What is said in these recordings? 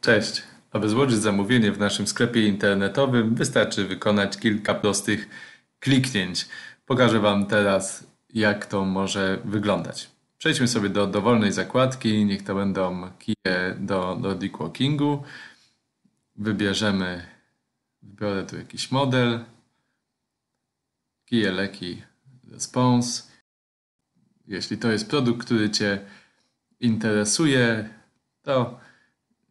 Cześć. Aby złożyć zamówienie w naszym sklepie internetowym, wystarczy wykonać kilka prostych kliknięć. Pokażę Wam teraz, jak to może wyglądać. Przejdźmy sobie do dowolnej zakładki. Niech to będą kije do, do Walkingu. Wybierzemy, wybiorę tu jakiś model. Kije leki response. Jeśli to jest produkt, który Cię interesuje, to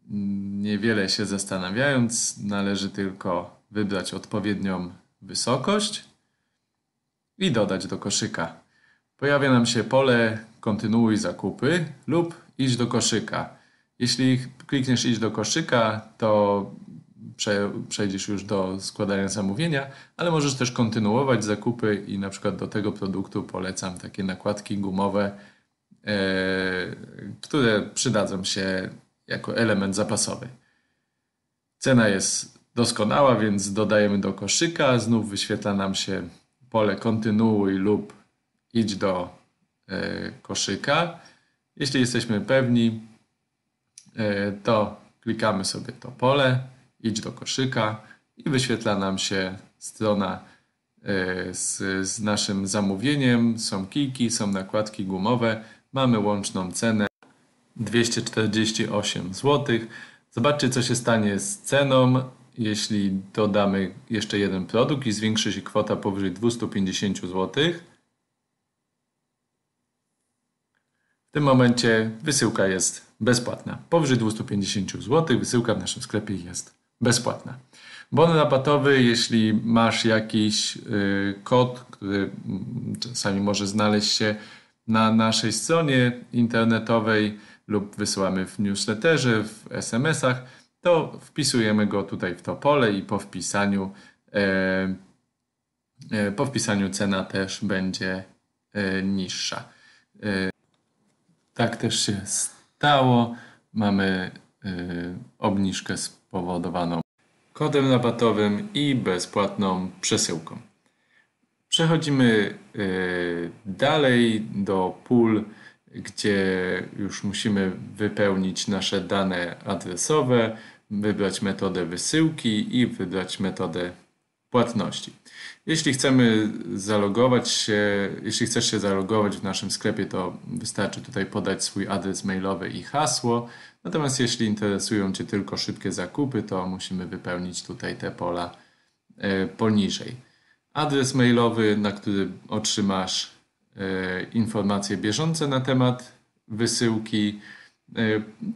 Niewiele się zastanawiając, należy tylko wybrać odpowiednią wysokość i dodać do koszyka. Pojawia nam się pole kontynuuj zakupy lub idź do koszyka. Jeśli klikniesz idź do koszyka, to przejdziesz już do składania zamówienia, ale możesz też kontynuować zakupy i na przykład do tego produktu polecam takie nakładki gumowe, e, które przydadzą się jako element zapasowy. Cena jest doskonała, więc dodajemy do koszyka. Znów wyświetla nam się pole kontynuuj lub idź do e, koszyka. Jeśli jesteśmy pewni, e, to klikamy sobie to pole, idź do koszyka i wyświetla nam się strona e, z, z naszym zamówieniem. Są kijki, są nakładki gumowe, mamy łączną cenę. 248 zł. Zobaczcie, co się stanie z ceną, jeśli dodamy jeszcze jeden produkt i zwiększy się kwota powyżej 250 zł. W tym momencie wysyłka jest bezpłatna. Powyżej 250 zł wysyłka w naszym sklepie jest bezpłatna. Bon rabatowy, jeśli masz jakiś y, kod, który mm, czasami może znaleźć się na naszej stronie internetowej lub wysyłamy w newsletterze, w SMS-ach, to wpisujemy go tutaj w to pole i po wpisaniu, e, e, po wpisaniu cena też będzie e, niższa. E, tak też się stało. Mamy e, obniżkę spowodowaną kodem rabatowym i bezpłatną przesyłką. Przechodzimy e, dalej do pól, gdzie już musimy wypełnić nasze dane adresowe, wybrać metodę wysyłki i wybrać metodę płatności. Jeśli chcemy zalogować się, jeśli chcesz się zalogować w naszym sklepie, to wystarczy tutaj podać swój adres mailowy i hasło. Natomiast jeśli interesują Cię tylko szybkie zakupy, to musimy wypełnić tutaj te pola e, poniżej adres mailowy, na który otrzymasz e, informacje bieżące na temat wysyłki. E,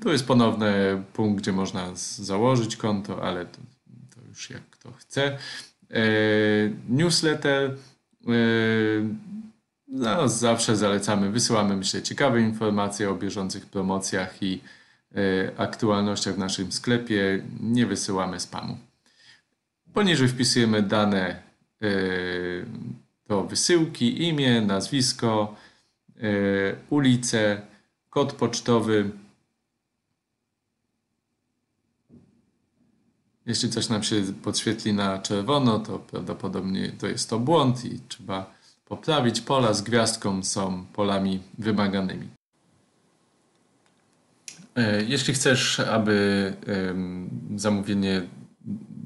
tu jest ponowny punkt, gdzie można założyć konto, ale to, to już jak kto chce. E, newsletter. No, zawsze zalecamy, wysyłamy, myślę, ciekawe informacje o bieżących promocjach i aktualnościach w naszym sklepie. Nie wysyłamy spamu. Poniżej wpisujemy dane E, to wysyłki, imię, nazwisko, e, ulicę, kod pocztowy. Jeśli coś nam się podświetli na czerwono, to prawdopodobnie to jest to błąd i trzeba poprawić. Pola z gwiazdką są polami wymaganymi. E, jeśli chcesz, aby zamówienie,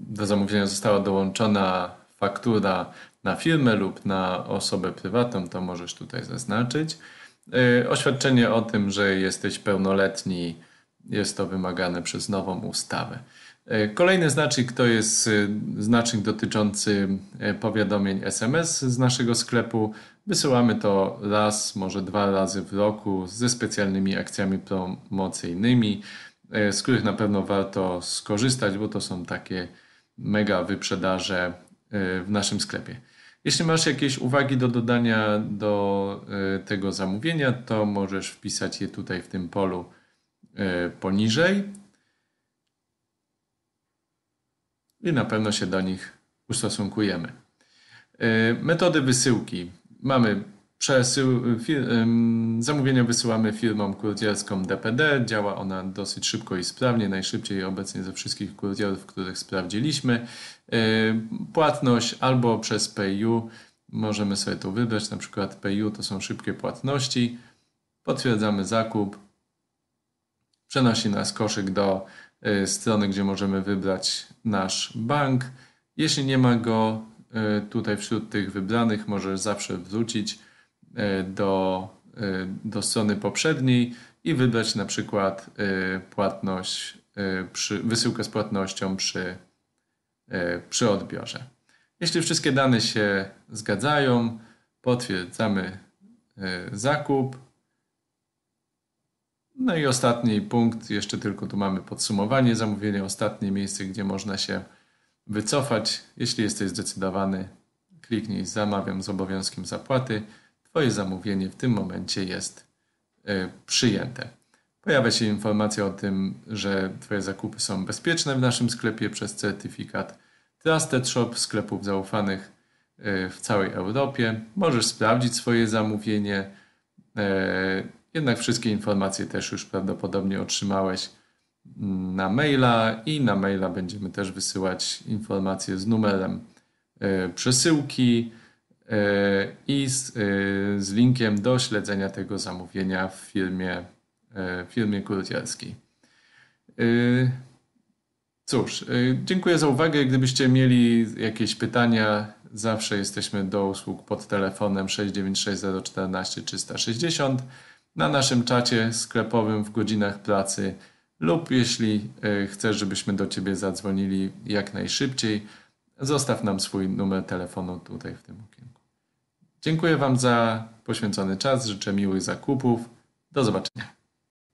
do zamówienia została dołączona faktura na firmę lub na osobę prywatną, to możesz tutaj zaznaczyć. Y, oświadczenie o tym, że jesteś pełnoletni, jest to wymagane przez nową ustawę. Y, kolejny znacznik to jest y, znacznik dotyczący powiadomień SMS z naszego sklepu. Wysyłamy to raz, może dwa razy w roku ze specjalnymi akcjami promocyjnymi, z których na pewno warto skorzystać, bo to są takie mega wyprzedaże E, w naszym sklepie. Jeśli masz jakieś uwagi do dodania do e, tego zamówienia, to możesz wpisać je tutaj w tym polu e, poniżej i na pewno się do nich ustosunkujemy. Metody wysyłki. Mamy przesył, zamówienia wysyłamy firmom kurierską DPD. Działa ona dosyć szybko i sprawnie, najszybciej obecnie ze wszystkich kurierów, których sprawdziliśmy. E, płatność albo przez PayU, możemy sobie to wybrać, na przykład PayU to są szybkie płatności. Potwierdzamy zakup. Przenosi nas koszyk do e, strony, gdzie możemy wybrać nasz bank. Jeśli nie ma go e, tutaj wśród tych wybranych, możesz zawsze wrócić E, do, e, do strony poprzedniej i wybrać na przykład e, płatność, przy, wysyłkę z płatnością przy, przy odbiorze. Jeśli wszystkie dane się zgadzają, potwierdzamy zakup. No i ostatni punkt, jeszcze tylko tu mamy podsumowanie zamówienia, ostatnie miejsce, gdzie można się wycofać. Jeśli jesteś zdecydowany, kliknij zamawiam z obowiązkiem zapłaty. Twoje zamówienie w tym momencie jest y, przyjęte. Pojawia się informacja o tym, że Twoje zakupy są bezpieczne w naszym sklepie przez certyfikat Trusted Shop sklepów zaufanych y, w całej Europie. Możesz sprawdzić swoje zamówienie, e, jednak wszystkie informacje też już prawdopodobnie otrzymałeś mm, na maila i na maila będziemy też wysyłać informacje z numerem y, przesyłki, E, i z, e, z, linkiem do śledzenia tego zamówienia w firmie, e, w firmie kurierskiej. Cóż, dziękuję za uwagę. Gdybyście mieli jakieś pytania, zawsze jesteśmy do usług pod telefonem 696 360 na naszym czacie sklepowym w godzinach pracy lub jeśli chcesz, żebyśmy do Ciebie zadzwonili jak najszybciej, zostaw nam swój numer telefonu tutaj w tym okienku. Dziękuję Wam za poświęcony czas, życzę miłych zakupów. Do zobaczenia.